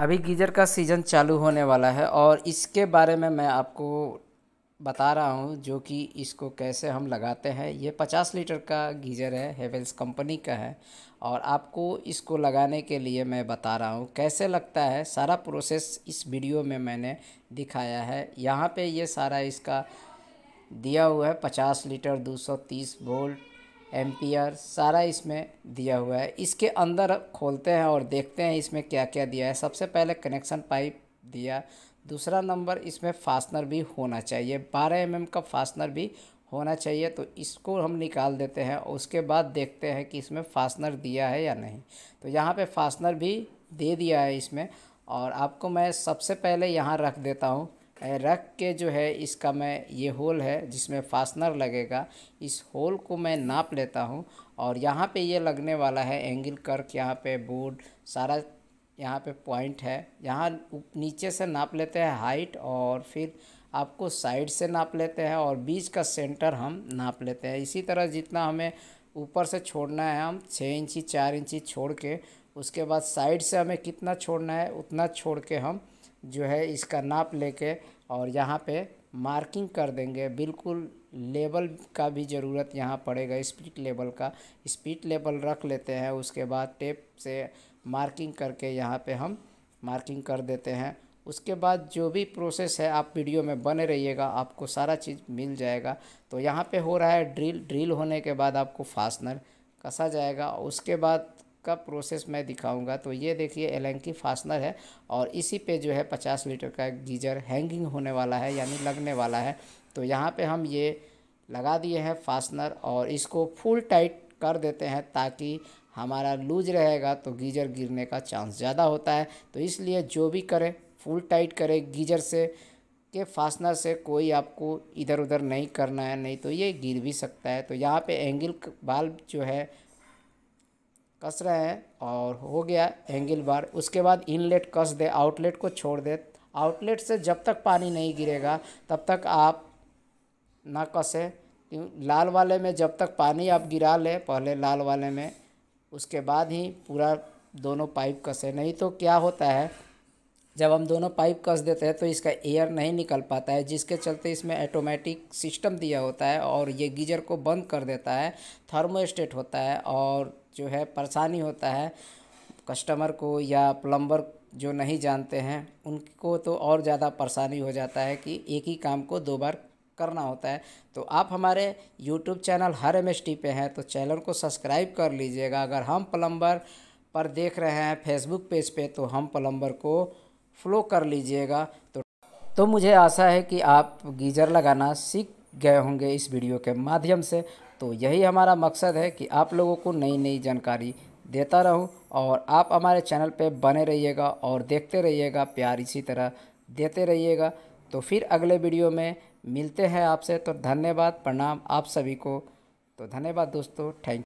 अभी गीज़र का सीज़न चालू होने वाला है और इसके बारे में मैं आपको बता रहा हूँ जो कि इसको कैसे हम लगाते हैं ये पचास लीटर का गीज़र है हेवेल्स कंपनी का है और आपको इसको लगाने के लिए मैं बता रहा हूँ कैसे लगता है सारा प्रोसेस इस वीडियो में मैंने दिखाया है यहाँ पे ये सारा इसका दिया हुआ है पचास लीटर दो सौ तीस वोल्ट एम्पियर सारा इसमें दिया हुआ है इसके अंदर खोलते हैं और देखते हैं इसमें क्या क्या दिया है सबसे पहले कनेक्शन पाइप दिया दूसरा नंबर इसमें फास्टनर भी होना चाहिए बारह एम का फास्टनर भी होना चाहिए तो इसको हम निकाल देते हैं उसके बाद देखते हैं कि इसमें फास्टनर दिया है या नहीं तो यहाँ पे फास्टनर भी दे दिया है इसमें और आपको मैं सबसे पहले यहाँ रख देता हूँ रख के जो है इसका मैं ये होल है जिसमें फासनर लगेगा इस होल को मैं नाप लेता हूँ और यहाँ पे ये लगने वाला है एंगल कर्क यहाँ पे बोर्ड सारा यहाँ पे पॉइंट है यहाँ नीचे से नाप लेते हैं हाइट और फिर आपको साइड से नाप लेते हैं और बीच का सेंटर हम नाप लेते हैं इसी तरह जितना हमें ऊपर से छोड़ना है हम छः इंची चार इंची छोड़ के उसके बाद साइड से हमें कितना छोड़ना है उतना छोड़ के हम जो है इसका नाप लेके और यहाँ पे मार्किंग कर देंगे बिल्कुल लेबल का भी ज़रूरत यहाँ पड़ेगा स्पीड लेबल का स्पीड लेबल रख लेते हैं उसके बाद टेप से मार्किंग करके यहाँ पे हम मार्किंग कर देते हैं उसके बाद जो भी प्रोसेस है आप वीडियो में बने रहिएगा आपको सारा चीज़ मिल जाएगा तो यहाँ पे हो रहा है ड्रिल ड्रिल होने के बाद आपको फास्टनर कसा जाएगा उसके बाद का प्रोसेस मैं दिखाऊंगा तो ये देखिए एलेंकी फास्टनर है और इसी पे जो है पचास लीटर का गीजर हैंगिंग होने वाला है यानी लगने वाला है तो यहाँ पे हम ये लगा दिए हैं फास्टनर और इसको फुल टाइट कर देते हैं ताकि हमारा लूज रहेगा तो गीजर गिरने का चांस ज़्यादा होता है तो इसलिए जो भी करें फुल टाइट करें गीजर से के फासनर से कोई आपको इधर उधर नहीं करना है नहीं तो ये गिर भी सकता है तो यहाँ पे एंगल बाल्ब जो है कस रहे हैं और हो गया एंगल बार उसके बाद इनलेट कस दे आउटलेट को छोड़ दे आउटलेट से जब तक पानी नहीं गिरेगा तब तक आप ना कसें लाल वाले में जब तक पानी आप गिरा ले पहले लाल वाले में उसके बाद ही पूरा दोनों पाइप कसे नहीं तो क्या होता है जब हम दोनों पाइप कस देते हैं तो इसका एयर नहीं निकल पाता है जिसके चलते इसमें ऑटोमेटिक सिस्टम दिया होता है और ये गीजर को बंद कर देता है थर्मोस्टेट होता है और जो है परेशानी होता है कस्टमर को या प्लम्बर जो नहीं जानते हैं उनको तो और ज़्यादा परेशानी हो जाता है कि एक ही काम को दो बार करना होता है तो आप हमारे यूट्यूब चैनल हर एम पे हैं तो चैनल को सब्सक्राइब कर लीजिएगा अगर हम प्लम्बर पर देख रहे हैं फेसबुक पेज पे तो हम प्लम्बर को फ्लो कर लीजिएगा तो तो मुझे आशा है कि आप गीज़र लगाना सीख गए होंगे इस वीडियो के माध्यम से तो यही हमारा मकसद है कि आप लोगों को नई नई जानकारी देता रहूं और आप हमारे चैनल पे बने रहिएगा और देखते रहिएगा प्यार इसी तरह देते रहिएगा तो फिर अगले वीडियो में मिलते हैं आपसे तो धन्यवाद प्रणाम आप सभी को तो धन्यवाद दोस्तों थैंक